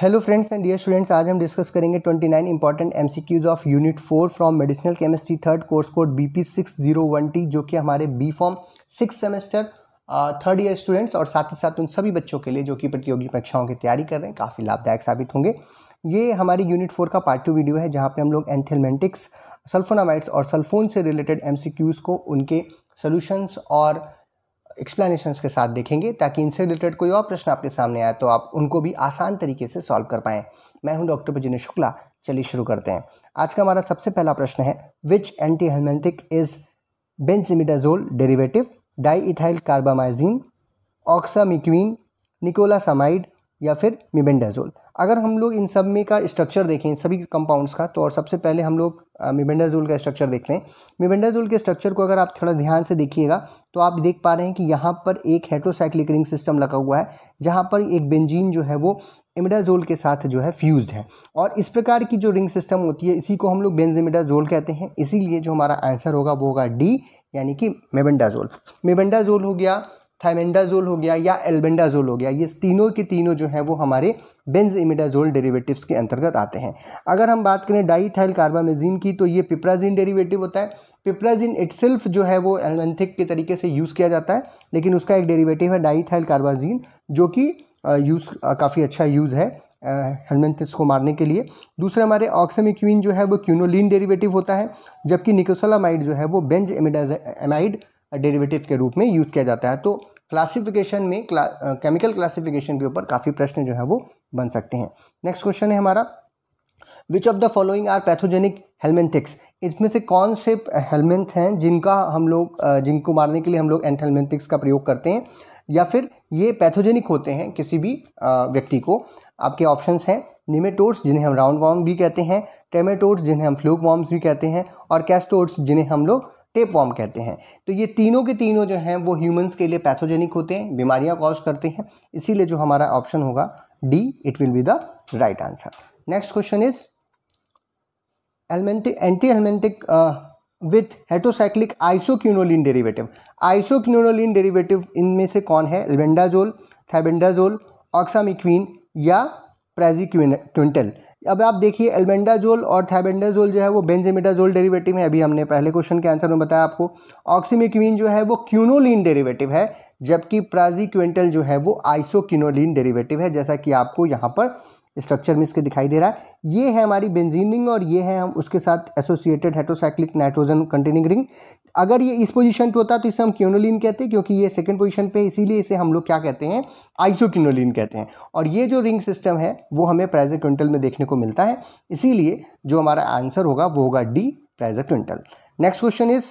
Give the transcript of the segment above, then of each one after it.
hello friends and dear students आज हम discuss करेंगे 29 nine important MCQs of unit four from medicinal chemistry third course code B P six zero one T जो कि हमारे B pharm six semester third year students और साथ ही साथ उन सभी बच्चों के लिए जो कि प्रतियोगी परीक्षाओं की तैयारी कर रहे हैं काफ़ी लाभदायक साबित होंगे ये हमारी यूनिट फोर का पार्ट टू वीडियो है जहाँ पर हम लोग एंथेलमेंटिक्स सल्फोनामाइट्स और सल्फोन से रिलेटेड एम को उनके सोल्यूशंस और एक्सप्लेनेशन के साथ देखेंगे ताकि इनसे रिलेटेड कोई और प्रश्न आपके सामने आए तो आप उनको भी आसान तरीके से सॉल्व कर पाएँ मैं हूं डॉक्टर प्रजिन शुक्ला चलिए शुरू करते हैं आज का हमारा सबसे पहला प्रश्न है which anthelmintic is benzimidazole derivative diethylcarbamazine oxamniquine niclosamide या फिर मिबेंडाजोल अगर हम लोग इन सब में का स्ट्रक्चर देखें सभी कंपाउंड्स का तो और सबसे पहले हम लोग मिबेंडाजोल का स्ट्रक्चर देखते हैं मिबेंडाजोल के स्ट्रक्चर को अगर आप थोड़ा ध्यान से देखिएगा तो आप देख पा रहे हैं कि यहाँ पर एक हेट्रोसाइक्लिक रिंग सिस्टम लगा हुआ है जहाँ पर एक बेंजीन जो है वो इमिडाजोल के साथ जो है फ्यूज्ड है और इस प्रकार की जो रिंग सिस्टम होती है इसी को हम लोग बेंजिमिडाजोल कहते हैं इसीलिए जो हमारा आंसर होगा वो होगा डी यानी कि मेबेंडाजोल मेबेंडाजोल हो गया थाइमेंडाजोल हो गया या एल्बेंडाजोल हो गया ये तीनों के तीनों जो हैं वो हमारे बेंज इमिडाजोल डेरिवेटिव्स के अंतर्गत आते हैं अगर हम बात करें डाई थाइल कार्बामेजीन की तो ये पिपराजीन डेरिवेटिव होता है पिपराजिन इटसेल्फ जो है वो एलमेंथिक के तरीके से यूज़ किया जाता है लेकिन उसका एक डेरिवेटिव है डाईथाइल कार्बाजीन जो कि यूज़ काफ़ी अच्छा यूज़ है हेलमेंथिस को मारने के लिए दूसरा हमारे ऑक्सेमिक्यून जो है वो क्यूनोलिन डेरिवेटिव होता है जबकि निकोसोलामाइड जो है वो बेंज एमाइड डेरिवेटिव के रूप में यूज़ किया जाता है तो क्लासिफिकेशन में केमिकल क्लासिफिकेशन के ऊपर काफ़ी प्रश्न जो है वो बन सकते हैं नेक्स्ट क्वेश्चन है हमारा which of the following are pathogenic helminthics इसमें से कौन से हेलमेंथ हैं जिनका हम लोग जिनको मारने के लिए हम लोग एंट हेलमेंथिक्स का प्रयोग करते हैं या फिर ये पैथोजेनिक होते हैं किसी भी व्यक्ति को आपके ऑप्शंस हैं निमेटोड्स जिन्हें हम राउंड वॉर्म भी कहते हैं टेमेटोड्स जिन्हें हम फ्लूक वॉर्म्स भी कहते हैं और कैस्टोड्स जिन्हें हम लोग टेप वॉर्म कहते हैं तो ये तीनों के तीनों जो हैं वो ह्यूमंस के लिए पैथोजेनिक होते हैं बीमारियां कॉज करते हैं इसीलिए जो हमारा ऑप्शन होगा D it will be the right answer next question is helminthic anthelmintic with heterocyclic isoquinoline derivative isoquinoline derivative इनमें से कौन है एल्बेंडाजोल थैबेंडाजोल ऑक्सामिक्वीन या क्विंटल अब आप देखिए एल्बेंडाजोल और थैबेंडाजोल जो है वो बेंजेमिडाजोल डेरिवेटिव है अभी हमने पहले क्वेश्चन के आंसर में बताया आपको ऑक्सीमिक्वीन जो है वो क्यूनोलिन डेरिवेटिव है जबकि प्राजिक्विंटल जो है वो आइसोक्यूनोलिन डेरिवेटिव है जैसा कि आपको यहाँ पर स्ट्रक्चर में इसके दिखाई दे रहा है ये है हमारी बेंजीन रिंग और ये है हम उसके साथ associated heterocyclic nitrogen containing ring अगर ये इस पोजीशन पे होता तो इसे हम क्यूनोलिन कहते हैं क्योंकि ये सेकंड पोजीशन पे इसीलिए इसे हम लोग क्या कहते हैं आइसोक्यूनोलिन कहते हैं और ये जो रिंग सिस्टम है वो हमें प्राइजर क्विंटल में देखने को मिलता है इसीलिए जो हमारा आंसर होगा वो होगा D praziquantel next question is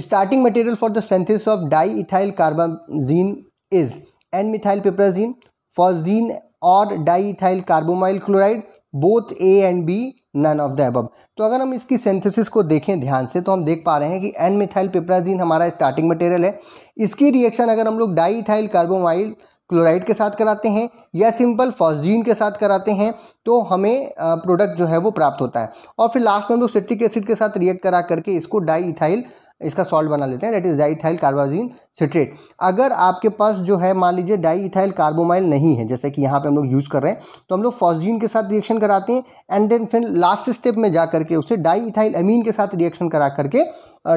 starting material for the synthesis of diethylcarbamazine is N methyl piperazine for gene और diethyl carbamoyl chloride both A and B none of the above तो अगर हम इसकी synthesis को देखें ध्यान से तो हम देख पा रहे हैं कि एन मिथाइल पेपराजीन हमारा स्टार्टिंग मटेरियल है इसकी रिएक्शन अगर हम लोग डाईथाइल कार्बोमाइल क्लोराइड के साथ कराते हैं या सिंपल फॉस्जीन के साथ कराते हैं तो हमें प्रोडक्ट जो है वो प्राप्त होता है और फिर लास्ट में हम लोग सिट्रिक एसिड के साथ रिएक्ट करा करके इसको डाई इथाइल इसका सॉल्ट बना लेते हैं that is diethylcarbamazine citrate अगर आपके पास जो है मान लीजिए डाईथाइल कार्बोमाइल नहीं है जैसे कि यहाँ पे हम लोग यूज़ कर रहे हैं तो हम लोग फॉसजीन के साथ रिएक्शन कराते हैं एंड देन फिर लास्ट स्टेप में जा करके उसे डाईथाइल अमीन के साथ रिएक्शन करा करके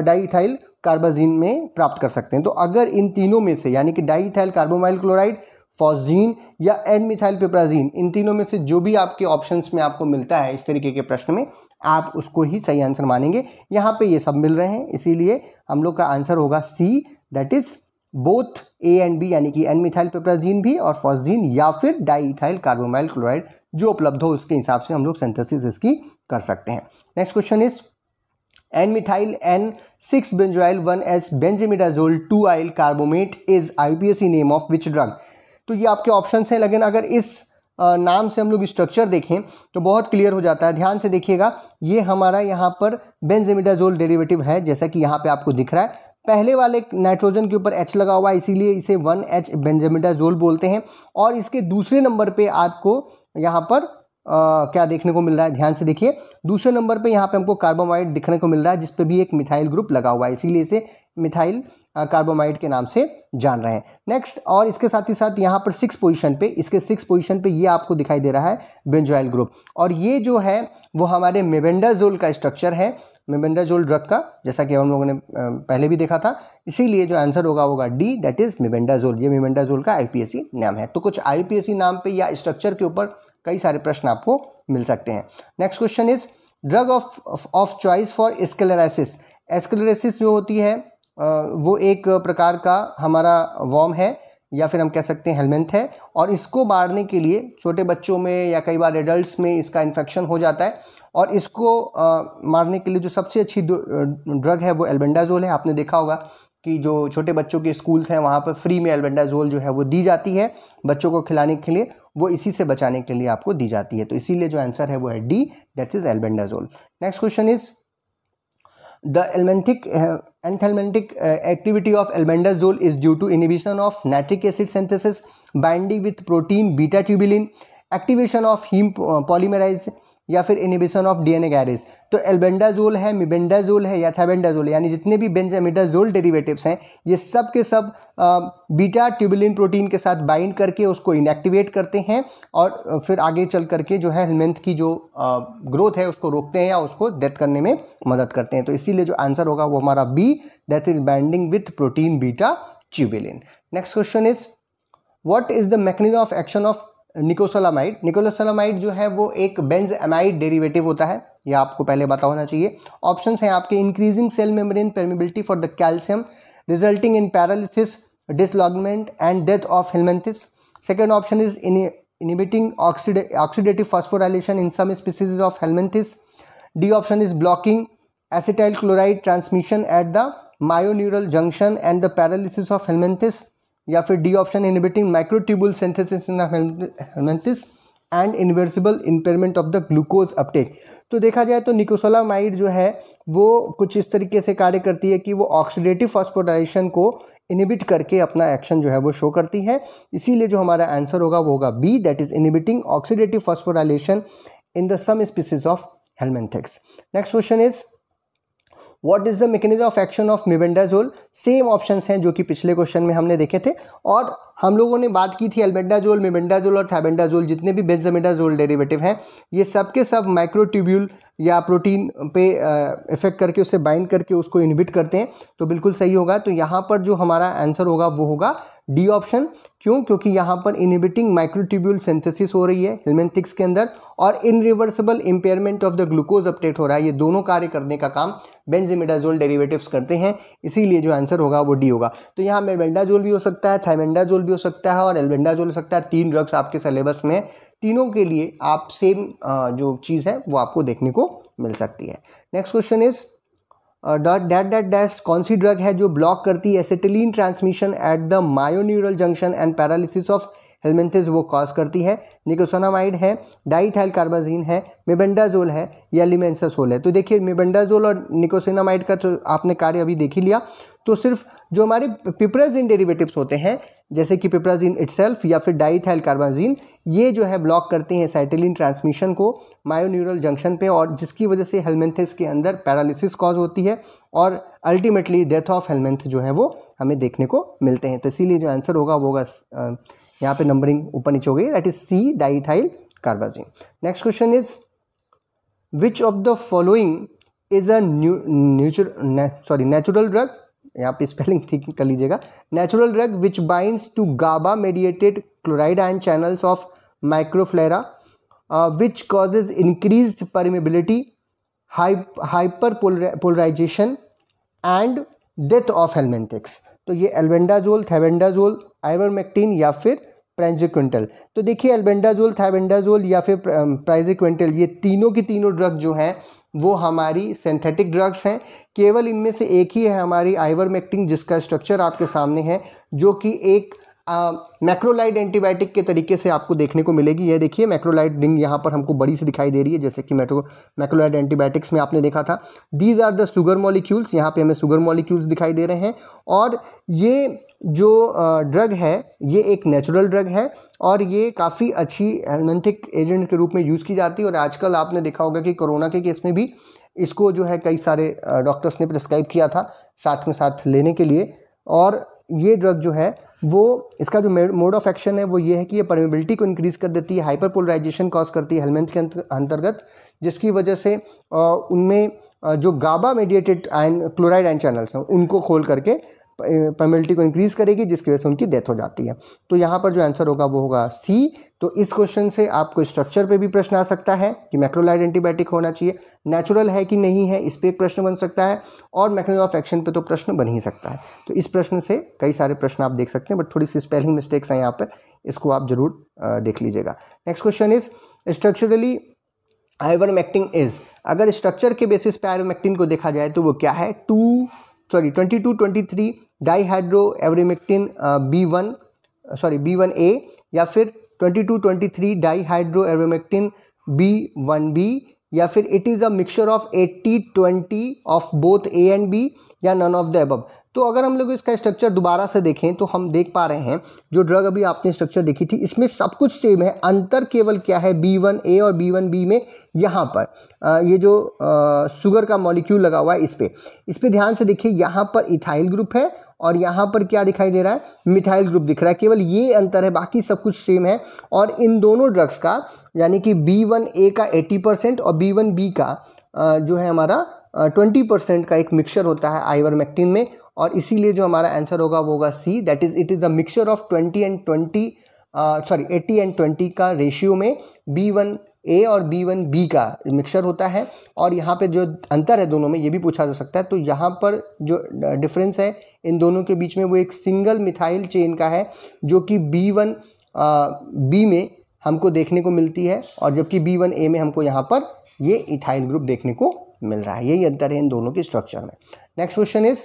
डाईथाइल कार्बाजीन में प्राप्त कर सकते हैं तो अगर इन तीनों में से यानी कि डाईथाइल कार्बोमाइल क्लोराइड फॉजीन या एन मिथाइल पेपराजीन इन तीनों में से जो भी आपके ऑप्शंस में आपको मिलता है इस तरीके के प्रश्न में आप उसको ही सही आंसर मानेंगे यहाँ पे ये सब मिल रहे हैं इसीलिए हम लोग का आंसर होगा C that is both A and B यानी कि एन मिथाइल पेपराजीन भी और फॉजीन या फिर डाईथाइल कार्बोमाइल क्लोराइड जो उपलब्ध हो उसके हिसाब से हम लोग सेंथेसिस इसकी कर सकते हैं next question is N methyl N six benzoyl one S benzimidazole two yl carbamate is C name of which drug तो ये आपके ऑप्शन हैं लेकिन अगर इस नाम से हम लोग स्ट्रक्चर देखें तो बहुत क्लियर हो जाता है ध्यान से देखिएगा ये हमारा यहाँ पर बेंजेमिडाजोल डेरिवेटिव है जैसा कि यहाँ पे आपको दिख रहा है पहले वाले नाइट्रोजन के ऊपर एच लगा हुआ है इसीलिए इसे वन एच बेंजेमिडाजोल बोलते हैं और इसके दूसरे नंबर पे आपको यहाँ पर आ, क्या देखने को मिल रहा है ध्यान से देखिए दूसरे नंबर पे यहाँ पे हमको कार्बोमाइड दिखने को मिल रहा है जिस पे भी एक मिथाइल ग्रुप लगा हुआ है इसीलिए इसे मिथाइल कार्बोमाइड के नाम से जान रहे हैं नेक्स्ट और इसके साथ ही साथ यहाँ पर सिक्स पोजीशन पे इसके सिक्स पोजीशन पे ये आपको दिखाई दे रहा है बेंजोइल ग्रुप और ये जो है वो हमारे मेबेंडाजोल का स्ट्रक्चर है मेबेंडाजोल ड्रग का जैसा कि हम लोगों ने पहले भी देखा था इसीलिए जो आंसर होगा होगा डी दैट इज़ मेबेंडाजोल ये मेबेंडाजोल का सी नाम है तो कुछ सी नाम पर या स्ट्रक्चर के ऊपर कई सारे प्रश्न आपको मिल सकते हैं next question is drug of of choice for ascariasis ascariasis जो होती है वो एक प्रकार का हमारा वॉर्म है या फिर हम कह सकते हैं हेलमेंथ है और इसको मारने के लिए छोटे बच्चों में या कई बार एडल्ट में इसका इन्फेक्शन हो जाता है और इसको आ, मारने के लिए जो सबसे अच्छी ड्रग है वो एल्बेंडाजोल है आपने देखा होगा कि जो छोटे बच्चों के स्कूल्स हैं वहाँ पर फ्री में एल्बेंडाजोल जो है वो दी जाती है बच्चों को खिलाने के लिए वो इसी से बचाने के लिए आपको दी जाती है तो इसीलिए जो आंसर है वो है D that is albendazole next question is The almenthic, uh, uh, activity of albendazole is due to inhibition of nitric acid synthesis, binding with protein beta tubulin, activation of heme uh, polymerase, या फिर inhibition of DNA gyrase तो albendazole है mebendazole है या थैबेंडाजोल यानी जितने भी बेंजामिडाजोल derivatives हैं ये सब के सब बीटा ट्यूबुलिन प्रोटीन के साथ बाइंड करके उसको इनएक्टिवेट करते हैं और फिर आगे चल करके जो है हेलमेंथ की जो ग्रोथ है उसको रोकते हैं या उसको डेथ करने में मदद करते हैं तो इसीलिए जो आंसर होगा वो हमारा B that is binding with protein beta tubulin next question is what is the mechanism of action of niclosamide niclosamide जो है वो एक बेंज एमाइड डेरिवेटिव होता है यह आपको पहले बता होना चाहिए ऑप्शन हैं आपके increasing cell membrane permeability for the calcium resulting in paralysis dislodgement and death of helminths second option is in inhibiting oxidative phosphorylation in some species of helminths D option is blocking acetyl chloride transmission at the myoneural junction and the paralysis of helminths या फिर D option inhibiting microtubule synthesis in helminths and irreversible impairment of the glucose uptake तो देखा जाए तो निकोसोलामाइड जो है वो कुछ इस तरीके से कार्य करती है कि वो ऑक्सीडेटिव फॉस्फोडाइलेशन को इनिबिट करके अपना एक्शन जो है वो शो करती है इसीलिए जो हमारा आंसर होगा वो होगा B that is inhibiting oxidative phosphorylation in the some species of helminthics next question is what is the mechanism of action of mebendazole same options हैं जो कि पिछले क्वेश्चन में हमने देखे थे और हम लोगों ने बात की थी एल्बेंडाजोल मिबेंडाजोल और थाबेंडाजोल जितने भी बेंजामिडाजोल डेरिवेटिव हैं ये सब के सब माइक्रोट्यूब्यूल या प्रोटीन पे इफेक्ट करके उसे बाइंड करके उसको इनबिट करते हैं तो बिल्कुल सही होगा तो यहाँ पर जो हमारा आंसर होगा वो होगा डी ऑप्शन क्यों क्योंकि यहाँ पर इनिबिटिंग माइक्रोट्यूब्यूल सेंथेसिस हो रही है हेलमेंथिक्स के अंदर और irreversible impairment of the glucose uptake हो रहा है ये दोनों कार्य करने का काम बेंजिमिडाजोल डेरिवेटिव्स करते हैं इसीलिए जो आंसर होगा वो डी होगा तो यहाँ मेलबेंडाजोल भी हो सकता है थाइमेंडाजोल भी हो सकता है और एल्बेंडाजोल हो सकता है तीन ड्रग्स आपके सिलेबस में तीनों के लिए आप सेम जो चीज़ है वो आपको देखने को मिल सकती है next question is dot that that dash कौन सी ड्रग है जो ब्लॉक करती है acetylene transmission at the myoneural junction and paralysis of helminths वो कॉज करती है निकोसोनामाइड है डाइथाइल कार्बाजीन है मेबेंडाजोल है या लिमेंसासोल है तो देखिए मेबेंडाजोल और निकोसिनामाइड का तो आपने कार्य अभी देख ही लिया तो सिर्फ जो हमारे पिपराजिन डेरिवेटिव्स होते हैं जैसे कि पिपराजिन इट्सल्फ या फिर डाईथाइल कार्बाजीन ये जो है ब्लॉक करते हैं साइटिलिन ट्रांसमिशन को मायोन्यूरल जंक्शन पे और जिसकी वजह से हेलमेंथिस के अंदर पैरालिसिस कॉज होती है और अल्टीमेटली डेथ ऑफ हेलमेंथ जो है वो हमें देखने को मिलते हैं तो इसीलिए जो आंसर होगा वो होगा यहाँ पे नंबरिंग ऊपर नीचे हो गई that is C diethylcarbamazine next question is which of the following is a sorry natural drug यहाँ पे स्पेलिंग ठीक कर लीजिएगा natural drug which binds to GABA mediated chloride ion channels of microfilaria which causes increase permeability hyperpolarization and death of helminthics तो ये albendazole थैबेंडाजोल ivermectin या फिर प्रेंजिक्विंटल तो देखिए एल्बेंडाजोल थैबेंडाजोल या फिर प्राइजिक्विंटल um, ये तीनों के तीनों ड्रग जो हैं वो हमारी सिंथेटिक ड्रग्स हैं केवल इनमें से एक ही है हमारी आइवर मेक्टिंग जिसका स्ट्रक्चर आपके सामने है जो कि एक मैक्रोलाइट एंटीबायोटिक के तरीके से आपको देखने को मिलेगी यह देखिए मैक्रोलाइट रिंग यहाँ पर हमको बड़ी सी दिखाई दे रही है जैसे कि मैट्रो मैक्रोलाइड एंटीबायोटिक्स में आपने देखा था these are the sugar molecules यहाँ पे हमें सुगर मॉलिक्यूल्स दिखाई दे रहे हैं और ये जो ड्रग है ये एक नेचुरल ड्रग है और ये काफ़ी अच्छी एलमेंथिक एजेंट के रूप में यूज़ की जाती है और आजकल आपने देखा होगा कि कोरोना के केस में भी इसको जो है कई सारे डॉक्टर्स ने प्रिस्क्राइब किया था साथ में साथ लेने के लिए और ये ड्रग जो है वो इसका जो मोड ऑफ एक्शन है वो ये है कि ये परमेबिलिटी को इंक्रीज़ कर देती है हाइपर पोलराइजेशन कॉज करती है हेलमेंथ के अंतर्गत जिसकी वजह से उनमें जो GABA mediated ion chloride ion channels हैं उनको खोल करके पेनल्टी को इंक्रीज़ करेगी जिसकी वजह से उनकी डेथ हो जाती है तो यहाँ पर जो आंसर होगा वो होगा सी तो इस क्वेश्चन से आपको स्ट्रक्चर पे भी प्रश्न आ सकता है कि मैक्रोल एंटीबायोटिक होना चाहिए नेचुरल है कि नहीं है इस पर एक प्रश्न बन सकता है और मैकेनिज्म ऑफ एक्शन पे तो प्रश्न बन ही सकता है तो इस प्रश्न से कई सारे प्रश्न आप देख सकते हैं बट थोड़ी सी स्पेलिंग मिस्टेक्स हैं यहाँ पर इसको आप जरूर देख लीजिएगा next question is structurally ivermectin is अगर स्ट्रक्चर के बेसिस पे आइवरमेक्टिन को देखा जाए तो वो क्या है two sorry twenty two twenty three dihydro avermectin B one sorry B one A या फिर twenty two twenty three dihydro avermectin B one B या फिर it is a mixture of eighty twenty of both A and B या none of the above तो अगर हम लोग इसका स्ट्रक्चर दोबारा से देखें तो हम देख पा रहे हैं जो ड्रग अभी आपने स्ट्रक्चर देखी थी इसमें सब कुछ सेम है अंतर केवल क्या है बी वन ए और बी वन बी में यहाँ पर ये जो शुगर का मॉलिक्यूल लगा हुआ है इस पर इस पर ध्यान से देखिए यहाँ पर इथाइल ग्रुप है और यहाँ पर क्या दिखाई दे रहा है मिथाइल ग्रुप दिख रहा है केवल ये अंतर है बाकी सब कुछ सेम है और इन दोनों ड्रग्स का यानी कि बी वन ए का एट्टी परसेंट और बी वन बी का जो है हमारा ट्वेंटी परसेंट का एक मिक्सचर होता है मैक्टिन में और इसीलिए जो हमारा आंसर होगा वो होगा C that is it is a mixture of twenty and twenty sorry eighty and twenty का रेशियो में बी वन ए और बी वन बी का मिक्सर होता है और यहाँ पे जो अंतर है दोनों में ये भी पूछा जा सकता है तो यहाँ पर जो डिफरेंस है इन दोनों के बीच में वो एक सिंगल मिथाइल चेन का है जो कि बी वन बी में हमको देखने को मिलती है और जबकि बी वन ए में हमको यहाँ पर ये इथाइल ग्रुप देखने को मिल रहा है यही अंतर है इन दोनों के स्ट्रक्चर में next question is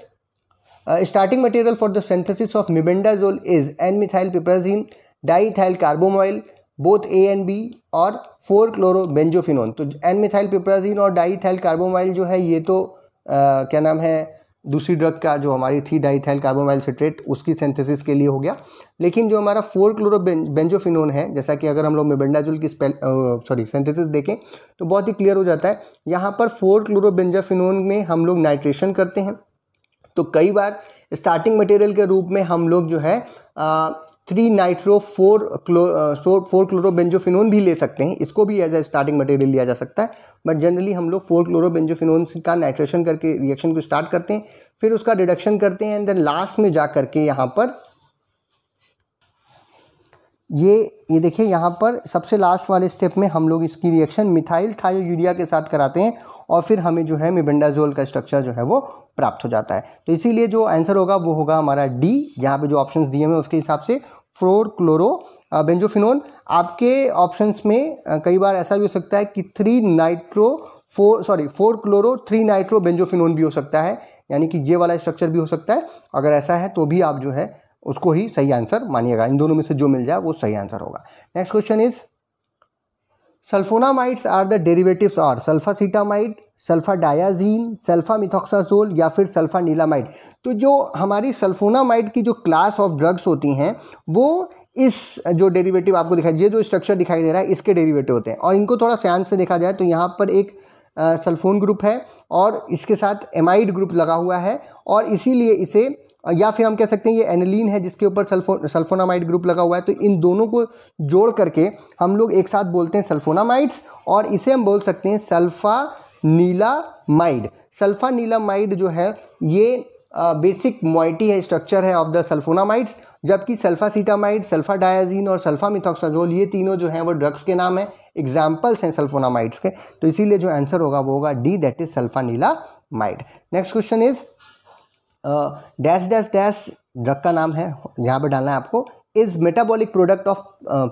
starting starting for the synthesis of mebendazole is N methyl piperazine diethyl carbamoyl both A and B और फोर क्लोरोबेंजोफिन तो एन मिथाइल पिपराजीन और डाईथाइल कार्बोमाइल जो है ये तो आ, क्या नाम है दूसरी ड्रग का जो हमारी थी डाईथाइल कार्बोमाइल सिट्रेट उसकी सेंथेसिस के लिए हो गया लेकिन जो हमारा फोर क्लोरो बेंजोफिन है जैसा कि अगर हम लोग मेबेंडाजुल की स्पेल सॉरी सेंथेसिस देखें तो बहुत ही क्लियर हो जाता है यहाँ पर फोर क्लोरो में हम लोग नाइट्रेशन करते हैं तो कई बार स्टार्टिंग मटेरियल के रूप में हम लोग जो है three nitro four chloro so four chlorobenzophenone भी ले सकते हैं इसको भी एज ए स्टार्टिंग मटेरियल लिया जा सकता है बट जनरली हम लोग फोर क्लोरोबेंजोफिनोन का नाइट्रेशन करके रिएक्शन को स्टार्ट करते हैं फिर उसका रिडक्शन करते हैं एंड देन लास्ट में जा करके यहाँ पर ये ये देखिए यहाँ पर सबसे लास्ट वाले स्टेप में हम लोग इसकी रिएक्शन मिथाइल थायो यूरिया के साथ कराते हैं और फिर हमें जो है मिबेंडाजोल का स्ट्रक्चर जो है वो प्राप्त हो जाता है तो इसीलिए जो आंसर होगा वो होगा हमारा डी यहाँ पे जो ऑप्शंस दिए हुए उसके हिसाब से फ्लोर क्लोरो बेंजोफिनोल आपके ऑप्शंस में कई बार ऐसा भी हो सकता है कि three nitro four sorry four chloro three nitro benzophenone भी हो सकता है यानी कि ये वाला स्ट्रक्चर भी हो सकता है अगर ऐसा है तो भी आप जो है उसको ही सही आंसर मानिएगा इन दोनों में से जो मिल जाए वो सही आंसर होगा next question is sulfonamides are the derivatives are sulfacetamide acetamide sulfamethoxazole या फिर सल्फा नीलामाइड तो जो हमारी सल्फोनामाइड की जो क्लास ऑफ ड्रग्स होती हैं वो इस जो डेरिवेटिव आपको दिखाई ये जो स्ट्रक्चर दिखाई दे रहा है इसके डेरिवेटिव होते हैं और इनको थोड़ा सयान से देखा जाए तो यहाँ पर एक सल्फोन ग्रुप है और इसके साथ एमाइड ग्रुप लगा हुआ है और इसीलिए इसे या फिर हम कह सकते हैं ये एनिलीन है जिसके ऊपर सल्फो सल्फोनामाइड ग्रुप लगा हुआ है तो इन दोनों को जोड़ करके हम लोग एक साथ बोलते हैं सल्फोनामाइड्स और इसे हम बोल सकते हैं sulfanilamide sulfanilamide जो है ये बेसिक मोइटी है स्ट्रक्चर है ऑफ द सल्फोनामाइड्स जबकि सल्फासीटामाइड सल्फा डायाजीन और सल्फा मिथॉक्साजोल ये तीनों जो हैं वो ड्रग्स के नाम हैं एग्जाम्पल्स हैं सल्फोनामाइड्स के तो इसीलिए जो आंसर होगा वो होगा D that is sulfanilamide next question is dash dash dash drug का नाम है यहाँ पर डालना है आपको is metabolic product of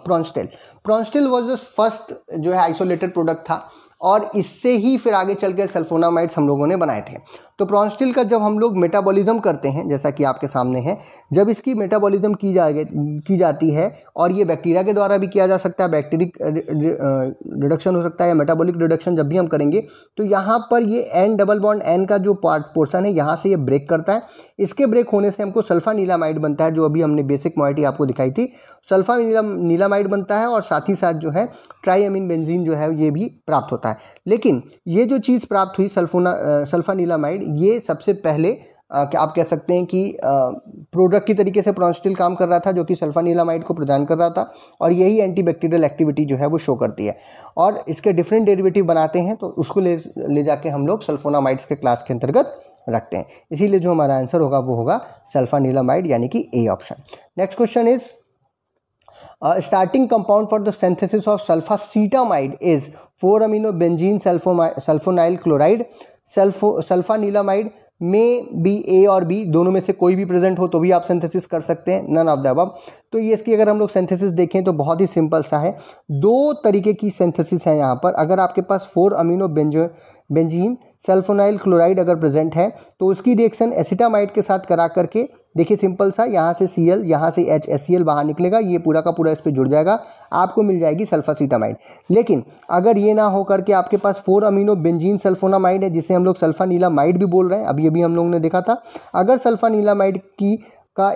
prontosil prontosil was the first जो है आइसोलेटेड प्रोडक्ट था और इससे ही फिर आगे चल के सल्फोनामाइड्स हम लोगों ने बनाए थे तो प्रॉन्स्टिल का जब हम लोग मेटाबॉलिज्म करते हैं जैसा कि आपके सामने है जब इसकी मेटाबॉलिज्म की जा की जाती है और ये बैक्टीरिया के द्वारा भी किया जा सकता है बैक्टीरिक रिडक्शन uh, हो सकता है या मेटाबॉलिक रिडक्शन जब भी हम करेंगे तो यहाँ पर ये एन डबल बॉन्ड एन का जो पार्ट पोर्सन है यहाँ से ये ब्रेक करता है इसके ब्रेक होने से हमको सल्फा नीलामाइड बनता है जो अभी हमने बेसिक मॉइटी आपको दिखाई थी सल्फा नीला नीलामाइड बनता है और साथ ही साथ जो है ट्राईएमिन बेंजीन जो है ये भी प्राप्त होता है लेकिन ये जो चीज़ प्राप्त हुई सल्फोना सल्फा नीलामाइड ये सबसे पहले आ, आप कह सकते हैं कि प्रोडक्ट की तरीके से प्रोनस्टिल काम कर रहा था जो कि सल्फानीलामाइड को प्रदान कर रहा था और यही एंटीबैक्टीरियल एक्टिविटी जो है वो शो करती है और इसके डिफरेंट डेरिवेटिव बनाते हैं तो उसको ले ले जाके हम लोग सल्फोनामाइड्स के क्लास के अंतर्गत रखते हैं इसीलिए जो हमारा आंसर होगा वो होगा सल्फानीलामाइड यानी कि A option next question is compound for the synthesis of sulfacetamide is four amino benzene sulfoma sulfonyl chloride sulfo sulfanilamide में बी ए और बी दोनों में से कोई भी प्रेजेंट हो तो भी आप सिंथेसिस कर सकते हैं नन ऑफ द अब तो ये इसकी अगर हम लोग सिंथेसिस देखें तो बहुत ही सिंपल सा है दो तरीके की सिंथेसिस है यहाँ पर अगर आपके पास four amino benzo benzene sulfonyl chloride अगर प्रेजेंट है तो उसकी रिएक्शन एसिटामाइड के साथ करा करके देखिए सिंपल सा यहाँ से सी एल यहाँ से एच एस सी एल बाहर निकलेगा ये पूरा का पूरा इस पर जुड़ जाएगा आपको मिल जाएगी सल्फासीटामाइड लेकिन अगर ये ना हो करके आपके पास फोर अमीनो बेंजीन सल्फोनामाइड है जिसे हम लोग सल्फा भी बोल रहे हैं अभी अभी हम लोगों ने देखा था अगर सल्फा की का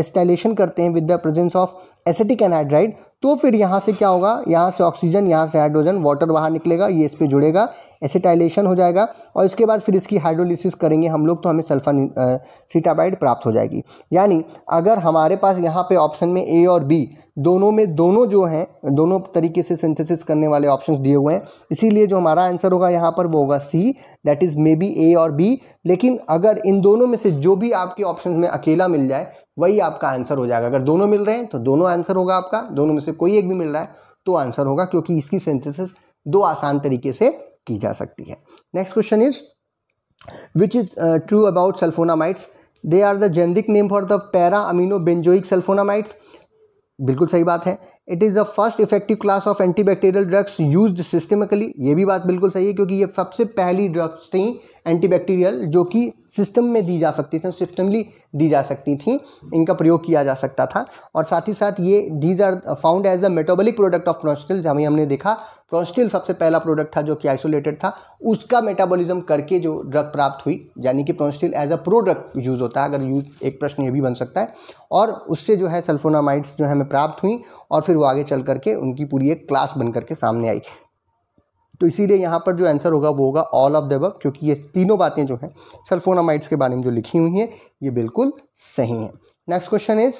एस्टाइलेशन e- करते हैं with the presence of acetic anhydride तो फिर यहाँ से क्या होगा यहाँ से ऑक्सीजन यहाँ से हाइड्रोजन वाटर बाहर निकलेगा ये इस पर जुड़ेगा एसिटाइलेशन हो जाएगा और इसके बाद फिर इसकी हाइड्रोलिसिस करेंगे हम लोग तो हमें सल्फा सीटाबाइड प्राप्त हो जाएगी यानी अगर हमारे पास यहाँ पे ऑप्शन में ए और बी दोनों में दोनों जो हैं दोनों तरीके से सिंथेसिस करने वाले ऑप्शंस दिए हुए हैं इसीलिए जो हमारा आंसर होगा यहाँ पर वो होगा C that is maybe A और बी लेकिन अगर इन दोनों में से जो भी आपके ऑप्शन में अकेला मिल जाए वही आपका आंसर हो जाएगा अगर दोनों मिल रहे हैं तो दोनों आंसर होगा आपका दोनों में से कोई एक भी मिल रहा है तो आंसर होगा क्योंकि इसकी सिंथेसिस दो आसान तरीके से की जा सकती है next question is which is true about sulfonamides they are the generic name for the para amino benzoic sulfonamides बिल्कुल सही बात है it is the first effective class of antibacterial drugs use systemically ये भी बात बिल्कुल सही है क्योंकि ये सबसे पहली ड्रग्स थी एंटीबैक्टीरियल जो कि सिस्टम में दी जा सकती थी सिस्टमली दी जा सकती थी इनका प्रयोग किया जा सकता था और साथ ही साथ ये these are found as the metabolic product of prontosil जहाँ हमने देखा क्रोस्टिल तो सबसे पहला प्रोडक्ट था जो कि आइसोलेटेड था उसका मेटाबॉलिज्म करके जो ड्रग प्राप्त हुई यानी कि prontosil as a product use होता है अगर यूज एक प्रश्न ये भी बन सकता है और उससे जो है सल्फोनामाइड्स जो है हमें प्राप्त हुई और फिर वो आगे चल करके उनकी पूरी एक क्लास बन करके सामने आई तो इसीलिए यहाँ पर जो आंसर होगा वो होगा ऑल ऑफ द वर्क क्योंकि ये तीनों बातें जो हैं सल्फोनामाइड्स के बारे में जो लिखी हुई हैं ये बिल्कुल सही हैं next question is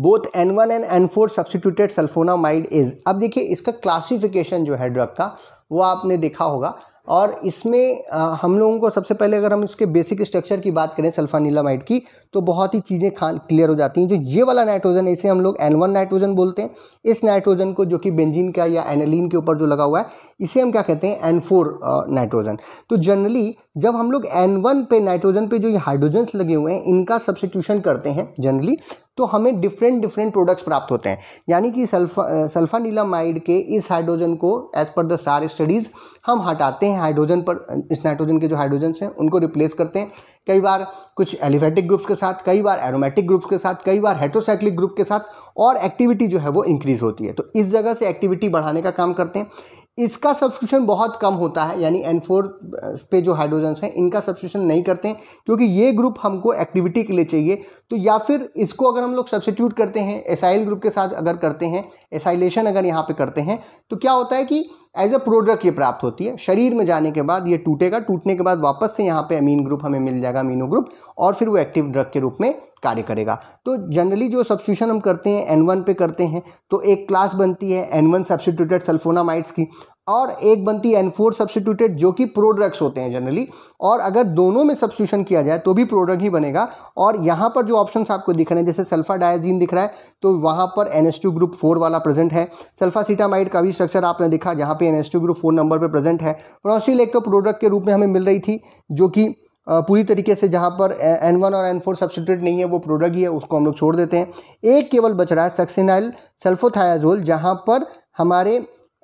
both N one and N four substituted sulfonamide is अब देखिए इसका क्लासिफिकेशन जो है ड्रग का वो आपने देखा होगा और इसमें आ, हम लोगों को सबसे पहले अगर हम इसके बेसिक स्ट्रक्चर की बात करें सल्फानीलामाइड की तो बहुत ही चीज़ें खान क्लियर हो जाती हैं जो ये वाला नाइट्रोजन इसे हम लोग एन वन नाइट्रोजन बोलते हैं इस नाइट्रोजन को जो कि बेंजीन का या एनलिन के ऊपर जो लगा हुआ है इसे हम क्या कहते हैं एन फोर नाइट्रोजन तो जनरली जब हम लोग एन वन पे नाइट्रोजन पे जो ये हाइड्रोजन्स लगे हुए हैं इनका सब्सटीट्यूशन करते हैं जनरली तो हमें डिफरेंट डिफरेंट प्रोडक्ट्स प्राप्त होते हैं यानी कि सल्फा सल्फा नीलामाइड के इस हाइड्रोजन को एज पर द सारे स्टडीज़ हम हटाते हैं हाइड्रोजन पर इस नाइट्रोजन के जो हाइड्रोजन्स हैं उनको रिप्लेस करते हैं कई बार कुछ एलिफेटिक ग्रुप्स के साथ कई बार एरोमेटिक ग्रुप्स के साथ कई बार हेट्रोसाइक्लिक ग्रुप के साथ और एक्टिविटी जो है वो इंक्रीज़ होती है तो इस जगह से एक्टिविटी बढ़ाने का काम करते हैं इसका सब्सक्रिप्शन बहुत कम होता है यानी एन फोर पे जो हाइड्रोजन्स हैं इनका सब्सक्रिप्शन नहीं करते हैं क्योंकि ये ग्रुप हमको एक्टिविटी के लिए चाहिए तो या फिर इसको अगर हम लोग सब्सिट्यूट करते हैं एसाइल ग्रुप के साथ अगर करते हैं एसाइलेशन अगर यहाँ पे करते हैं तो क्या होता है कि एज अ प्रोडक्ट ये प्राप्त होती है शरीर में जाने के बाद ये टूटेगा टूटने के बाद वापस से यहाँ पर अमीन ग्रुप हमें मिल जाएगा अमीनो ग्रुप और फिर वो एक्टिव ड्रग के रूप में कार्य करेगा तो जनरली जो सब्सिट्यूशन हम करते हैं एन वन पे करते हैं तो एक क्लास बनती है एन वन सब्सिट्यूटेड सल्फोनामाइड्स की और एक बनती है एन फोर सब्सिट्यूटेड जो कि प्रोड्रग्स होते हैं जनरली और अगर दोनों में सब्सिट्यूशन किया जाए तो भी प्रोडक्ट ही बनेगा और यहाँ पर जो ऑप्शन आपको दिख रहे हैं जैसे सल्फा डायजीन दिख रहा है तो वहाँ पर एन ग्रुप फोर वाला प्रेजेंट है सल्फा सीटामाइड का भी स्ट्रक्चर आपने देखा जहाँ पे एन ग्रुप फोर नंबर पर प्रेजेंट है प्रोसिल एक तो प्रोडक्ट के रूप में हमें मिल रही थी जो कि पूरी तरीके से जहाँ पर एन वन और एन फोर सब्सिट्यूट नहीं है वो प्रोडक्ट ही है उसको हम लोग छोड़ देते हैं एक केवल बच रहा है सक्सेनाइल सल्फोथायाजोल जहाँ पर हमारे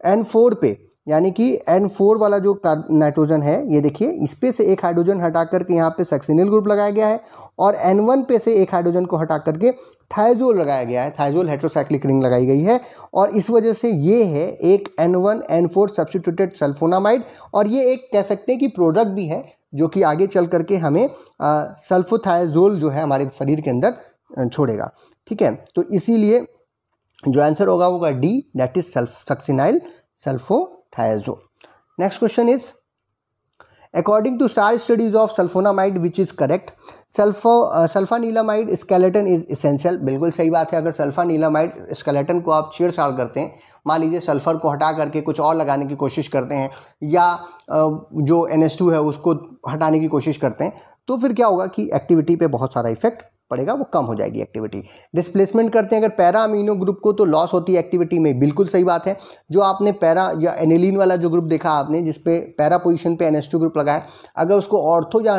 एन फोर पे यानी कि एन फोर वाला जो नाइट्रोजन है ये देखिए इस पे से एक हाइड्रोजन हटा करके यहाँ पे सक्सिनिल ग्रुप लगाया गया है और एन वन पे से एक हाइड्रोजन को हटा करके थाइजोल लगाया गया है थाइजोल हेट्रोसाइक्लिक रिंग लगाई गई है और इस वजह से ये है एक N one N four substituted sulfonamide और ये एक कह सकते हैं कि प्रोडक्ट भी है जो कि आगे चल करके हमें सल्फोथाइजोल जो है हमारे शरीर के अंदर छोड़ेगा ठीक है तो इसीलिए जो आंसर होगा होगा D that is sulf succinyl sulfathiazole next question is according to SAR studies of sulfonamide which is correct sulfo sulfanilamide skeleton is essential बिल्कुल सही बात है अगर सल्फानीलामाइड स्केलेटन को आप छेड़छाड़ करते हैं मान लीजिए सल्फर को हटा करके कुछ और लगाने की कोशिश करते हैं या जो एन है उसको हटाने की कोशिश करते हैं तो फिर क्या होगा कि एक्टिविटी पे बहुत सारा इफेक्ट पड़ेगा वो कम हो जाएगी एक्टिविटी डिस्प्लेसमेंट करते हैं अगर पैरा अमीनो ग्रुप को तो लॉस होती है एक्टिविटी में बिल्कुल सही बात है जो आपने पैरा या एनिलीन वाला जो ग्रुप देखा आपने जिसपे पैरा पोजिशन पे एन ग्रुप लगाया अगर उसको ऑर्थो या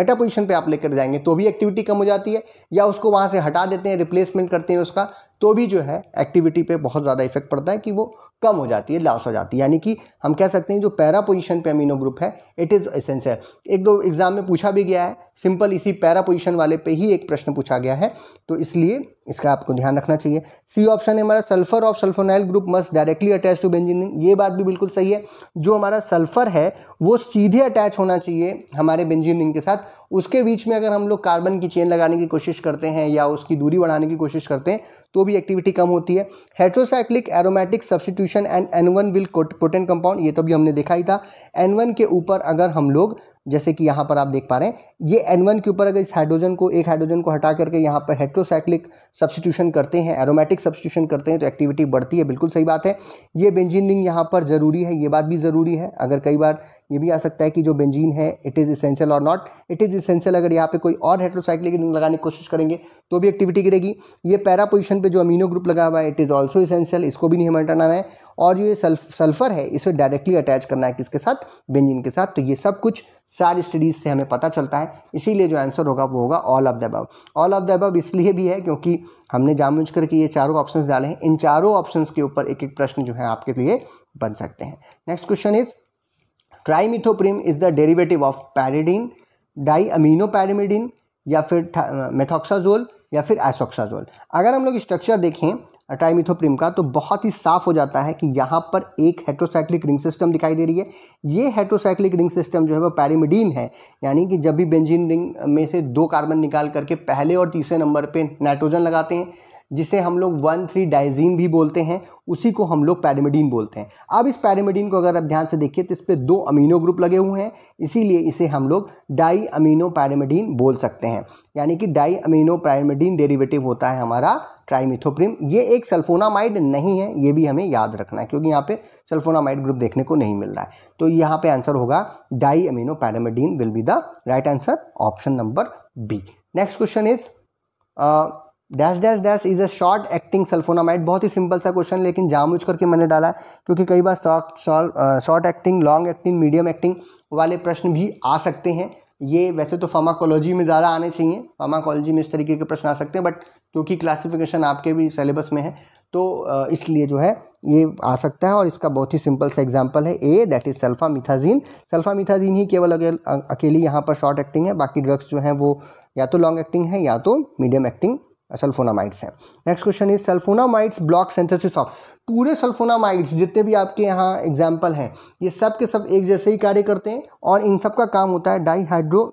मेटा पोजिशन पर आप लेकर जाएंगे तो भी एक्टिविटी कम हो जाती है या उसको वहाँ से हटा देते हैं रिप्लेसमेंट करते हैं उसका तो भी जो है एक्टिविटी पे बहुत ज़्यादा इफेक्ट पड़ता है कि वो कम हो जाती है लॉस हो जाती है यानी कि हम कह सकते हैं जो पैरा पोजिशन पे अमीनो ग्रुप है इट इज़ एसेंशियल एक दो एग्ज़ाम में पूछा भी गया है सिंपल इसी पैरा पोजिशन वाले पे ही एक प्रश्न पूछा गया है तो इसलिए इसका आपको ध्यान रखना चाहिए सी ऑप्शन है हमारा sulphur of sulfonyl group must directly attach to benzene ये बात भी बिल्कुल सही है जो हमारा सल्फर है वो सीधे अटैच होना चाहिए हमारे बेंजीन रिंग के साथ उसके बीच में अगर हम लोग कार्बन की चेन लगाने की कोशिश करते हैं या उसकी दूरी बढ़ाने की कोशिश करते हैं तो भी एक्टिविटी कम होती है heterocyclic aromatic substitution and N one will potent compound ये तो भी हमने देखा ही था एन वन के ऊपर अगर हम लोग जैसे कि यहाँ पर आप देख पा रहे हैं ये एन के ऊपर अगर इस हाइड्रोजन को एक हाइड्रोजन को हटा करके यहाँ पर हेट्रोसाइक्लिक सब्सटीट्यूशन करते हैं एरोमेटिक सब्सटीट्यूशन करते हैं तो एक्टिविटी बढ़ती है बिल्कुल सही बात है ये बेंजीन रिंग यहाँ पर ज़रूरी है ये बात भी ज़रूरी है अगर कई बार ये भी आ सकता है कि जो बेंजीन है इट इज़ इसेंशियल और नॉट इट इज़ इसेंशियल अगर यहाँ पे कोई और हेट्रोसाइक्लिक रिंग लगाने की कोशिश करेंगे तो भी एक्टिविटी गिरेगी ये पैरा पोजिशन पर जो अमीनो ग्रुप लगा हुआ है इट इज़ ऑल्सो इसेंशियल इसको भी नहीं हटाना है और ये सल्फर है इसे डायरेक्टली अटैच करना है किसके साथ बेंजीन के साथ तो ये सब कुछ सारी स्टडीज़ से हमें पता चलता है इसीलिए जो आंसर होगा वो होगा all of the above all of the above इसलिए भी है क्योंकि हमने जामुझ करके ये चारों ऑप्शंस डाले हैं इन चारों ऑप्शंस के ऊपर एक एक प्रश्न जो है आपके लिए बन सकते हैं next question is trimethoprim is the derivative of pyridine diamino pyrimidine या फिर मेथॉक्साजोल या फिर एसोक्साजोल अगर हम लोग स्ट्रक्चर देखें ट्राईमिथोप्रीम का तो बहुत ही साफ हो जाता है कि यहाँ पर एक हेट्रोसाइक्लिक रिंग सिस्टम दिखाई दे रही है ये हेट्रोसाइक्लिक रिंग सिस्टम जो है वो पैरिमिडीन है यानी कि जब भी बेंजीन रिंग में से दो कार्बन निकाल करके पहले और तीसरे नंबर पे नाइट्रोजन लगाते हैं जिसे हम लोग वन थ्री डाइजीन भी बोलते हैं उसी को हम लोग पैरामिडीन बोलते हैं अब इस पैरामिडीन को अगर आप ध्यान से देखिए तो इस पर दो अमीनो ग्रुप लगे हुए हैं इसीलिए इसे हम लोग डाई अमीनो पैरामिडीन बोल सकते हैं यानी कि डाई अमीनो पैरामिडीन डेरिवेटिव होता है हमारा ट्राईमिथोप्रिम ये एक सल्फोनामाइड नहीं है ये भी हमें याद रखना है क्योंकि यहाँ पे सल्फोनामाइड ग्रुप देखने को नहीं मिल रहा है तो यहाँ पे आंसर होगा diamino pyrimidine will be the right answer option number B next question is dash dash dash is a short acting sulfonamide बहुत ही सिंपल सा क्वेश्चन लेकिन जामुझ करके मैंने डाला है क्योंकि कई बार short short acting long acting medium acting वाले प्रश्न भी आ सकते हैं ये वैसे तो फार्माकोलॉजी में ज़्यादा आने चाहिए फार्माकोलॉजी में इस तरीके के प्रश्न आ सकते हैं बट क्योंकि क्लासिफिकेशन आपके भी सिलेबस में है तो इसलिए जो है ये आ सकता है और इसका बहुत ही सिंपल सा एग्जाम्पल है A that is sulfamethazine sulfamethazine ही केवल अकेली यहाँ पर शॉर्ट एक्टिंग है बाकी ड्रग्स जो हैं वो या तो लॉन्ग एक्टिंग है या तो मीडियम एक्टिंग सल्फोनामाइड्स हैं next question is sulfonamides block synthesis of पूरे सल्फोनामाइड्स जितने भी आपके यहाँ एग्जाम्पल हैं ये सब के सब एक जैसे ही कार्य करते हैं और इन सब का काम होता है डाईहाइड्रो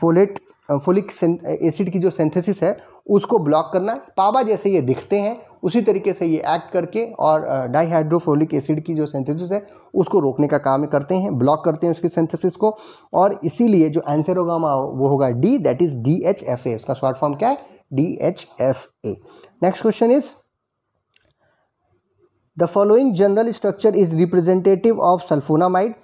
फोलेट फोलिक एसिड की जो सेंथेसिस है उसको ब्लॉक करना पावा जैसे ये दिखते हैं उसी तरीके से ये एक्ट करके और डाईहाइड्रोफोलिक एसिड की जो सेंथेसिस है उसको रोकने का काम करते हैं ब्लॉक करते हैं उसकी सेंथेसिस को और इसीलिए जो आंसर होगा वो होगा D that is D H F A उसका शॉर्ट फॉर्म क्या है D H F A next question is the following general structure is representative of sulfonamide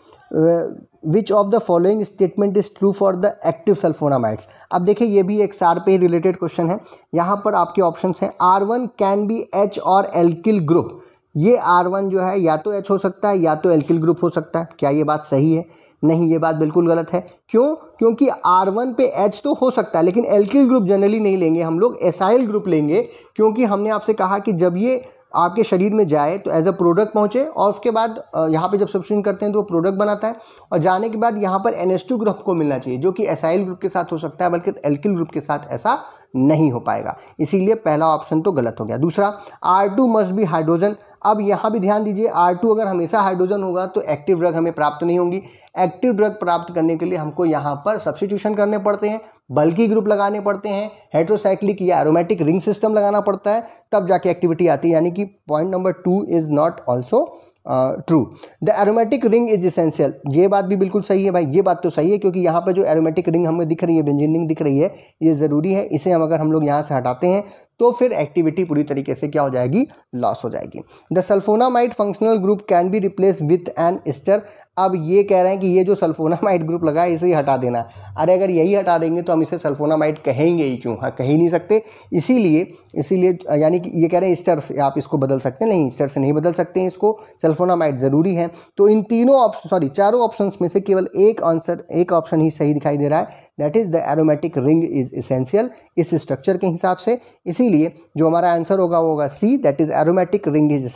which of the following statement is true for the active sulfonamides अब देखिए ये भी एक सार पे ही रिलेटेड क्वेश्चन है यहाँ पर आपके ऑप्शन हैं R one can be H और एल्किल ग्रुप ये आर वन जो है या तो एच हो सकता है या तो एल्किल ग्रुप हो सकता है क्या ये बात सही है नहीं ये बात बिल्कुल गलत है क्यों क्योंकि आर वन पे एच तो हो सकता है लेकिन एल्किल ग्रुप जनरली नहीं लेंगे हम लोग एसाइल ग्रुप लेंगे क्योंकि हमने आपसे कहा कि जब ये आपके शरीर में जाए तो एज अ प्रोडक्ट पहुँचे और उसके बाद यहाँ पर जब सब्सक्रिप्शन करते हैं तो वो प्रोडक्ट बनाता है और जाने के बाद यहाँ पर एन ग्रुप को मिलना चाहिए जो कि एसाइल ग्रुप के साथ हो सकता है बल्कि एल्किल ग्रुप के साथ ऐसा नहीं हो पाएगा इसीलिए पहला ऑप्शन तो गलत हो गया दूसरा R two must be hydrogen अब यहाँ भी ध्यान दीजिए आर टू अगर हमेशा हाइड्रोजन होगा तो एक्टिव ड्रग हमें प्राप्त नहीं होंगी एक्टिव ड्रग प्राप्त करने के लिए हमको यहाँ पर सब्सिट्यूशन करने पड़ते हैं बल्कि ग्रुप लगाने पड़ते हैं हेट्रोसाइक्लिक या एरोमेटिक रिंग सिस्टम लगाना पड़ता है तब जाके एक्टिविटी आती है यानी कि point number two is not also true the aromatic ring is essential ये बात भी बिल्कुल सही है भाई ये बात तो सही है क्योंकि यहाँ पर जो एरोमेटिक रिंग हमें दिख रही है बेंजिन रिंग दिख रही है ये ज़रूरी है इसे हम अगर हम लोग यहाँ से हटाते हैं तो फिर एक्टिविटी पूरी तरीके से क्या हो जाएगी लॉस हो जाएगी the sulfonamide functional group can be replace with an ester अब ये कह रहे हैं कि ये जो सल्फोनामाइट ग्रुप लगा है इसे ही हटा देना अरे अगर यही हटा देंगे तो हम इसे सल्फोनामाइट कहेंगे ही क्यों हाँ कह ही नहीं सकते इसीलिए इसीलिए यानी कि ये कह रहे हैं ईस्टर से आप इसको बदल सकते हैं नहीं ईस्टर से नहीं बदल सकते हैं इसको सल्फोनामाइट ज़रूरी है तो इन तीनों ऑप्शन सॉरी चारों ऑप्शन में से केवल एक आंसर एक ऑप्शन ही सही दिखाई दे रहा है that is the aromatic ring is essential इस स्ट्रक्चर के हिसाब से इसी इसीलिए जो हमारा आंसर होगा वो होगा C that is aromatic ring is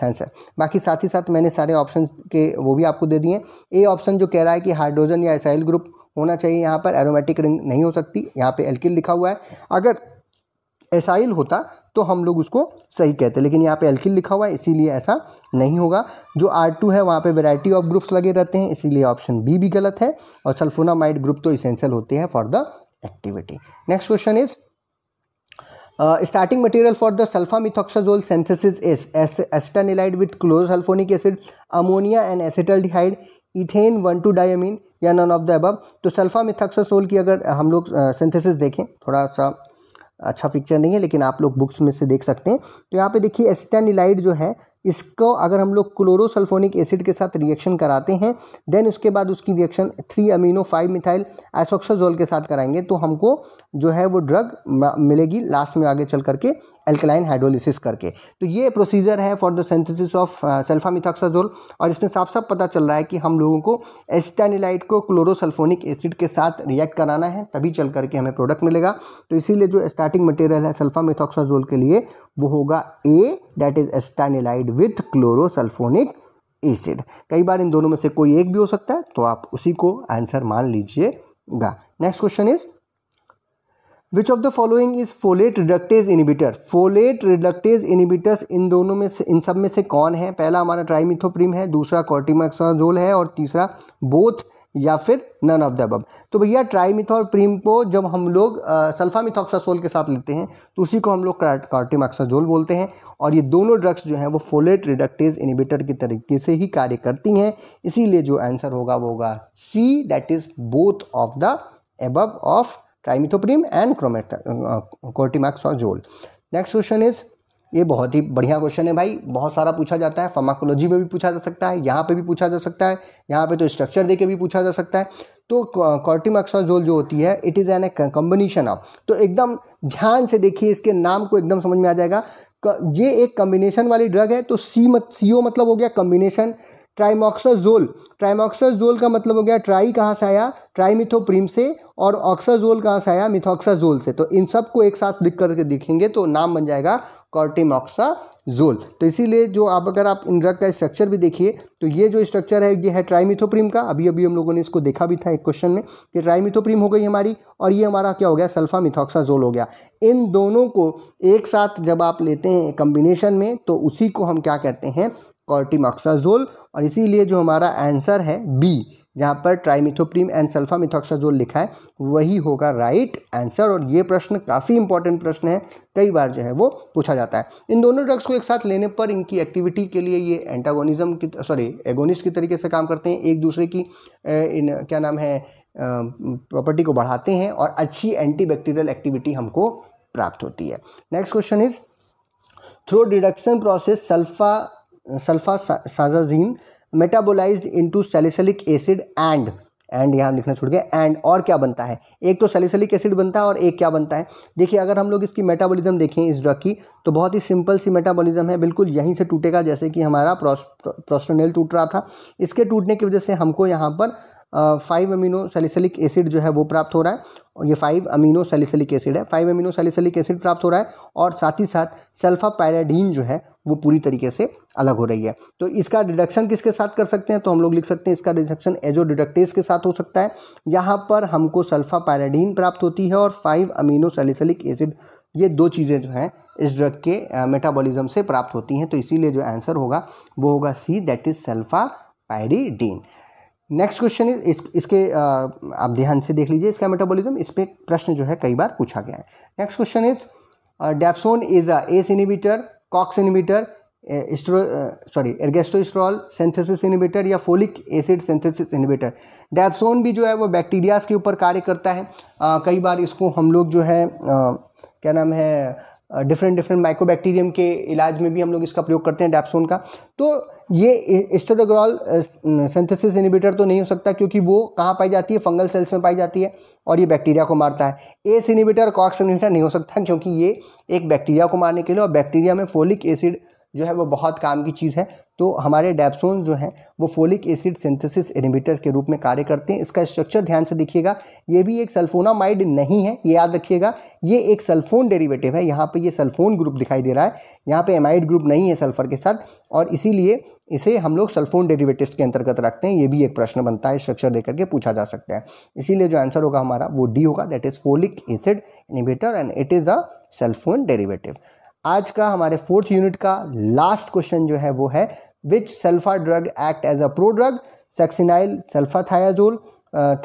बाकी साथ ही साथ मैंने सारे ऑप्शन के वो भी आपको दे दिए ए ऑप्शन जो कह रहा है कि हाइड्रोजन या एसाइल ग्रुप होना चाहिए यहाँ पर एरोमेटिक रिंग नहीं हो सकती यहाँ पे एल्किल लिखा हुआ है अगर एसाइल होता तो हम लोग उसको सही कहते लेकिन यहाँ पे एल्किल लिखा हुआ है इसीलिए ऐसा नहीं होगा जो आर टू है वहाँ पे वैरायटी ऑफ ग्रुप्स लगे रहते हैं इसीलिए ऑप्शन बी भी गलत है और सल्फोनामाइड ग्रुप तो इसेंशियल होते हैं for the activity next question is starting material for the sulfamethoxazole synthesis is acetanilide with chlorosulfonic acid ammonia and dihydro ethane one two diamine या नन ऑफ द अबब तो sulpha मिथॉक्साजोल की अगर uh, हम लोग synthesis uh, देखें थोड़ा सा अच्छा पिक्चर नहीं है लेकिन आप लोग बुक्स में से देख सकते हैं तो यहाँ पे देखिए एस्टेनिलाइड जो है इसको अगर हम लोग क्लोरोसल्फोनिक एसिड के साथ रिएक्शन कराते हैं देन उसके बाद उसकी reaction three amino five methyl isoxazole के साथ कराएंगे तो हमको जो है वो ड्रग मिलेगी लास्ट में आगे चल करके एल्कलाइन हाइड्रोलिसिस करके तो ये प्रोसीजर है for the synthesis of sulfamethoxazole और इसमें साफ साफ पता चल रहा है कि हम लोगों को एस्टानिलाइट को क्लोरोसल्फोनिक एसिड के साथ रिएक्ट कराना है तभी चल करके हमें प्रोडक्ट मिलेगा तो इसीलिए जो स्टार्टिंग मटेरियल है सल्फामिथाक्साजोल के लिए वो होगा A that is acetanilide with chlorosulfonic acid कई बार इन दोनों में से कोई एक भी हो सकता है तो आप उसी को आंसर मान लीजिएगा next question is which of the following is folate reductase inhibitor folate reductase inhibitors इन दोनों में से इन सब में से कौन है पहला हमारा ट्राइमिथोप्रीम है दूसरा कॉर्टिमाक्साजोल है और तीसरा बोथ या फिर नन ऑफ द अबब तो भैया ट्राईमिथॉल प्रीम को जब हम लोग सल्फा के साथ लेते हैं तो उसी को हम लोग कार्टिमाक्साजोल बोलते हैं और ये दोनों ड्रग्स जो हैं वो फोलेट रिडक्टेज इनिबिटर के तरीके से ही कार्य करती हैं इसीलिए जो आंसर होगा वो होगा C that is both of the above of trimethoprim and क्रोमेटा कोर्टिमाक्साजोल नेक्स्ट क्वेश्चन इज़ ये बहुत ही बढ़िया क्वेश्चन है भाई बहुत सारा पूछा जाता है फार्माकोलॉजी में भी पूछा जा सकता है यहाँ पे भी पूछा जा सकता है यहाँ पे तो स्ट्रक्चर दे के भी पूछा जा सकता है तो कॉर्टिमक्साजोल जो होती है it is an a combination of तो एकदम ध्यान से देखिए इसके नाम को एकदम समझ में आ जाएगा ये एक कॉम्बिनेशन वाली ड्रग है तो सी मत सी मतलब हो गया कॉम्बिनेशन ट्राइमॉक्साजोल ट्राइमॉक्साजोल का मतलब हो गया ट्राई कहाँ से आया ट्राईमिथोप्रीम से और ऑक्साजोल कहाँ से आया मिथोक्साजोल से तो इन सब को एक साथ लिख करके देखेंगे तो नाम बन जाएगा कॉर्टिमॉक्साजोल तो इसीलिए जो आप अगर आप इन ड्रग का स्ट्रक्चर भी देखिए तो ये जो स्ट्रक्चर है ये है ट्राइमिथोप्रीम का अभी अभी हम लोगों ने इसको देखा भी था एक क्वेश्चन में कि ट्राइमिथोप्रीम हो गई हमारी और ये हमारा क्या हो गया सल्फा मिथॉक्साजोल हो गया इन दोनों को एक साथ जब आप लेते हैं कम्बिनेशन में तो उसी को हम क्या कहते हैं कॉर्टिमॉक्साजोल और इसीलिए जो हमारा आंसर है बी जहाँ पर ट्राईमिथोप्रीम एंड सल्फा मिथोक्साजोल लिखा है वही होगा राइट आंसर और ये प्रश्न काफ़ी इंपॉर्टेंट प्रश्न है कई बार जो है वो पूछा जाता है इन दोनों ड्रग्स को एक साथ लेने पर इनकी एक्टिविटी के लिए ये एंटागोनिज्म की सॉरी एगोनिस की तरीके से काम करते हैं एक दूसरे की इन क्या नाम है प्रॉपर्टी को बढ़ाते हैं और अच्छी एंटीबैक्टीरियल एक्टिविटी हमको प्राप्त होती है next question is through deduction process sulfa sulfasalazine metabolized into salicylic acid and and यहाँ लिखना छोड़ गया एंड और क्या बनता है एक तो सेलिसिलिक एसिड बनता है और एक क्या बनता है देखिए अगर हम लोग इसकी मेटाबॉलिज्म देखें इस ड्रग की तो बहुत ही सिंपल सी मेटाबॉलिज्म है बिल्कुल यहीं से टूटेगा जैसे कि हमारा प्रोस्टोनेल टूट रहा था इसके टूटने की वजह से हमको यहाँ पर फाइव अमीनो सेलिसिलिक एसिड जो है वो प्राप्त हो रहा है और ये फाइव अमीनो सेलिसिलिक एसिड है फाइव अमीनो सेलिसिलिक एसिड प्राप्त हो रहा है और साथ ही साथ सल्फा पैराडीन जो है वो पूरी तरीके से अलग हो रही है तो इसका डिडक्शन किसके साथ कर सकते हैं तो हम लोग लिख सकते हैं इसका डिडक्शन एजो डिडक्टेज के साथ हो सकता है यहाँ पर हमको सल्फा पैराडीन प्राप्त होती है और फाइव अमीनो सेलिसलिक एसिड ये दो चीज़ें जो हैं इस ड्रग के मेटाबॉलिज्म से प्राप्त होती हैं तो इसीलिए जो आंसर होगा वो होगा C that is sulfapyridine next question is इसके आप ध्यान से देख लीजिए इसका मेटाबॉलिज्म इस पर प्रश्न जो है कई बार पूछा गया है next question is dapsone is a ACE inhibitor COX inhibitor स्ट्रो सॉरी एर्गेस्ट्रोस्ट्रॉल सिंथेसिस इनिबिटर या folic acid synthesis inhibitor dapsone भी जो है वो बैक्टीरियाज के ऊपर कार्य करता है आ, कई बार इसको हम लोग जो है आ, क्या नाम है डिफरेंट डिफरेंट माइक्रोबैक्टीरियम के इलाज में भी हम लोग इसका प्रयोग करते हैं डैप्सोन का तो ये स्टेडोग्रॉल सिंथेसिस इनिबिटर तो नहीं हो सकता क्योंकि वो कहाँ पाई जाती है फंगल सेल्स में पाई जाती है और ये बैक्टीरिया को मारता है एस इनिवेटर कॉक्स इनिवेटर नहीं हो सकता क्योंकि ये एक बैक्टीरिया को मारने के लिए और बैक्टीरिया में फोलिक एसिड जो है वो बहुत काम की चीज़ है तो हमारे डैप्सोन जो हैं वो फोलिक एसिड सिंथेसिस इनिबिटर के रूप में कार्य करते हैं इसका स्ट्रक्चर ध्यान से देखिएगा ये भी एक सल्फोनामाइड नहीं है ये याद रखिएगा ये एक सल्फोन डेरिवेटिव है यहाँ पे ये सल्फोन ग्रुप दिखाई दे रहा है यहाँ पे एमाइड ग्रुप नहीं है सल्फर के साथ और इसीलिए इसे हम लोग सल्फोन डेरिवेटिव्स के अंतर्गत रखते हैं ये भी एक प्रश्न बनता है स्ट्रक्चर देकर के पूछा जा सकता है इसीलिए जो आंसर होगा हमारा वो डी होगा that is folic acid inhibitor and it is a sulfone derivative आज का हमारे फोर्थ यूनिट का लास्ट क्वेश्चन जो है वो है which sulfa drug act as a prodrug succinyl sulfathiazole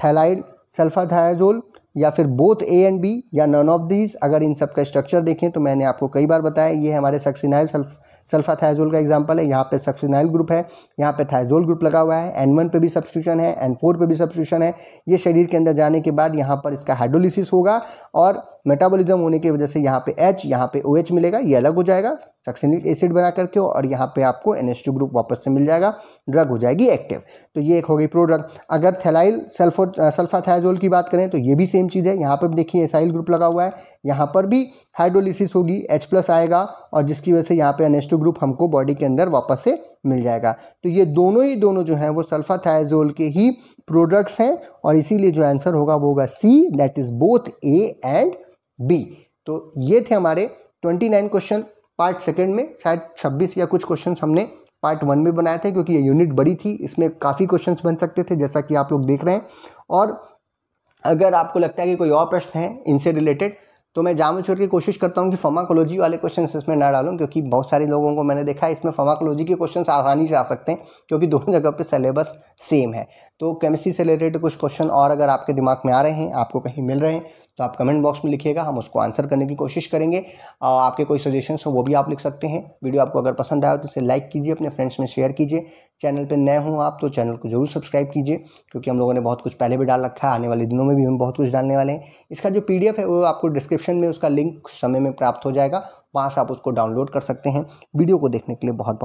थैलाइड सल्फाथायाजोल या फिर बोथ ए एंड बी या नॉन ऑफ दीज अगर इन सब का स्ट्रक्चर देखें तो मैंने आपको कई बार बताया ये हमारे सक्सिनाइल सल्फ सल्फा थाइजोल का एग्जाम्पल है यहाँ पे सब्सिनाइल ग्रुप है यहाँ पे थाइजोल ग्रुप लगा हुआ है एन वन पे भी सब्सिट्यूशन है एन फोर पे भी सब्सिट्यूशन है ये शरीर के अंदर जाने के बाद यहाँ पर इसका हाइड्रोलिसिस होगा और मेटाबॉलिज्म होने की वजह से यहाँ पे एच यहाँ पे OH मिलेगा ये अलग हो जाएगा सक्सिनिक एसिड बना करके और यहाँ पे आपको एन ग्रुप वापस से मिल जाएगा ड्रग हो जाएगी एक्टिव तो ये एक हो गई प्रोड्रग अगर थैलाइल सल्फो सल्फाथाइजोल की बात करें तो ये भी सेम चीज़ है यहाँ पर देखिए एसाइल ग्रुप लगा हुआ है यहाँ पर भी हाइड्रोलिसिस होगी एच प्लस आएगा और जिसकी वजह से यहाँ पे एन ग्रुप हमको बॉडी के अंदर वापस से मिल जाएगा तो ये दोनों ही दोनों जो हैं वो सल्फाथाइजोल के ही प्रोडक्ट्स हैं और इसीलिए जो आंसर होगा वो होगा C that is both A and B तो ये थे हमारे twenty nine question part second में शायद छब्बीस या कुछ क्वेश्चन हमने पार्ट वन में बनाए थे क्योंकि ये यूनिट बड़ी थी इसमें काफ़ी क्वेश्चंस बन सकते थे जैसा कि आप लोग देख रहे हैं और अगर आपको लगता है कि कोई और प्रश्न है इनसे रिलेटेड तो मैं जाम छोड़ के कोशिश करता हूँ कि फार्माकोलॉजी वाले क्वेश्चन इसमें ना डालूँ क्योंकि बहुत सारे लोगों को मैंने देखा है इसमें फार्माकोलॉजी के क्वेश्चन आसानी से आ सकते हैं क्योंकि दोनों जगह पे सिलेबस सेम है तो केमिस्ट्री से रिलेटेड कुछ क्वेश्चन और अगर आपके दिमाग में आ रहे हैं आपको कहीं मिल रहे हैं तो आप कमेंट बॉक्स में लिखिएगा हम उसको आंसर करने की कोशिश करेंगे आपके कोई सजेशन हो वो भी आप लिख सकते हैं वीडियो आपको अगर पसंद आए तो इसे लाइक कीजिए अपने फ्रेंड्स में शेयर कीजिए चैनल पर नए हों आप तो चैनल को जरूर सब्सक्राइब कीजिए क्योंकि हम लोगों ने बहुत कुछ पहले भी डाल रखा है आने वाले दिनों में भी हम बहुत कुछ डालने वाले हैं इसका जो पी है वो आपको डिस्क्रिप्शन में उसका लिंक समय में प्राप्त हो जाएगा वहाँ से आप उसको डाउनलोड कर सकते हैं वीडियो को देखने के लिए बहुत बहुत